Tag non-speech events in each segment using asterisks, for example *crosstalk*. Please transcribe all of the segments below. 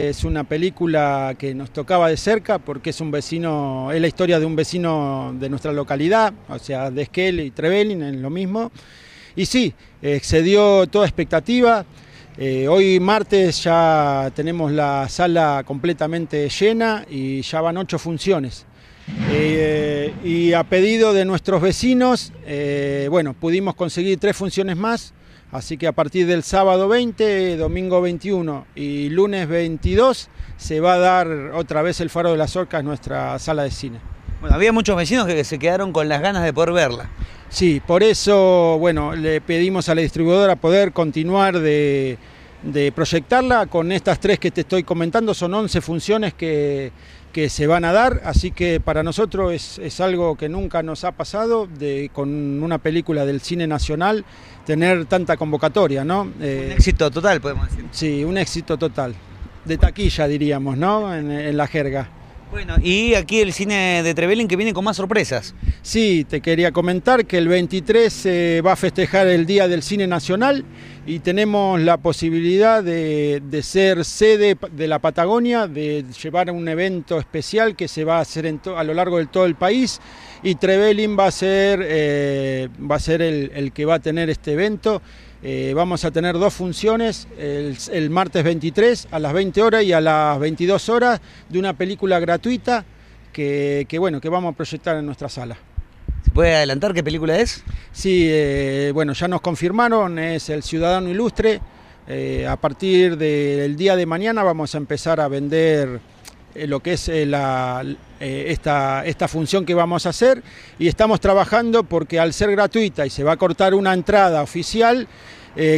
Es una película que nos tocaba de cerca porque es un vecino, es la historia de un vecino de nuestra localidad, o sea, de Esquel y Trevelin, en lo mismo. Y sí, excedió toda expectativa. Eh, hoy martes ya tenemos la sala completamente llena y ya van ocho funciones. Eh, y a pedido de nuestros vecinos, eh, bueno, pudimos conseguir tres funciones más Así que a partir del sábado 20, domingo 21 y lunes 22 se va a dar otra vez el Faro de las Orcas, nuestra sala de cine. Bueno, había muchos vecinos que se quedaron con las ganas de poder verla. Sí, por eso, bueno, le pedimos a la distribuidora poder continuar de de proyectarla. Con estas tres que te estoy comentando son 11 funciones que, que se van a dar, así que para nosotros es, algo que nunca nos ha pasado de, con una película del cine nacional tener tanta convocatoria, ¿no? un eh, éxito total, podemos decir. Sí, un éxito total. De taquilla, diríamos, ¿no? en, la jerga. Bueno, y aquí el cine de Trevelin que viene con más sorpresas. Sí, te quería comentar que el 23 se eh, va a festejar el Día del Cine Nacional y tenemos la posibilidad de, ser sede de la Patagonia, de llevar un evento especial que se va a hacer a lo largo de todo el país y Trevelin va a ser, eh, va a ser el, que va a tener este evento. Eh, vamos a tener dos funciones, el, martes 23 a las 20 horas y a las 22 horas de una película gratuita que, bueno, que vamos a proyectar en nuestra sala puede adelantar qué película es? Sí, eh, bueno, ya nos confirmaron, es El Ciudadano Ilustre. Eh, a partir del día de mañana vamos a empezar a vender eh, lo que es esta, esta, función que vamos a hacer y estamos trabajando porque al ser gratuita y se va a cortar una entrada oficial,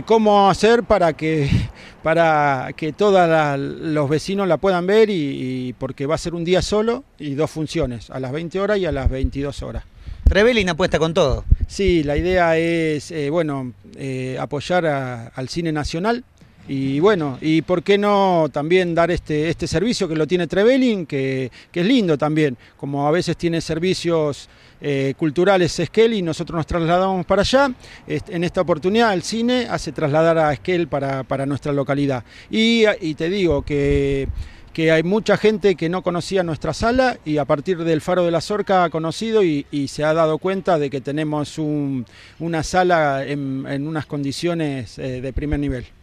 cómo hacer para que, *laughs* para que todos los vecinos la puedan ver y, y porque va a ser un día solo y dos funciones, a las 20 horas y a las 22 horas. Trevelin apuesta con todo. Sí, la idea es, eh, bueno, eh, apoyar al cine nacional y bueno, y por qué no también dar este, este servicio que lo tiene Trevelin, que, que es lindo también, como a veces tiene servicios eh, culturales Esquel nosotros nos trasladamos para allá, en esta oportunidad el cine hace trasladar a Esquel para, para nuestra localidad. y te digo que que hay mucha gente que no conocía nuestra sala y a partir del Faro de la Sorca ha conocido y, se ha dado cuenta de que tenemos una sala en, unas condiciones eh, de primer nivel.